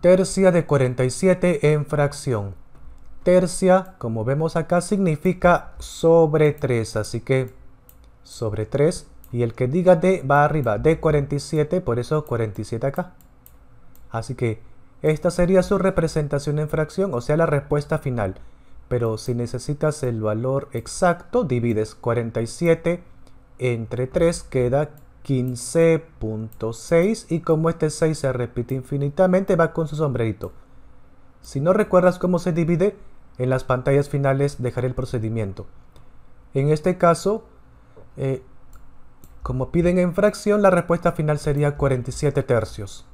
tercia de 47 en fracción. Tercia, como vemos acá, significa sobre 3, así que sobre 3. Y el que diga D va arriba, d 47, por eso 47 acá. Así que esta sería su representación en fracción, o sea la respuesta final. Pero si necesitas el valor exacto, divides 47 entre 3, queda 15.6 y como este 6 se repite infinitamente va con su sombrerito. Si no recuerdas cómo se divide, en las pantallas finales dejaré el procedimiento. En este caso, eh, como piden en fracción, la respuesta final sería 47 tercios.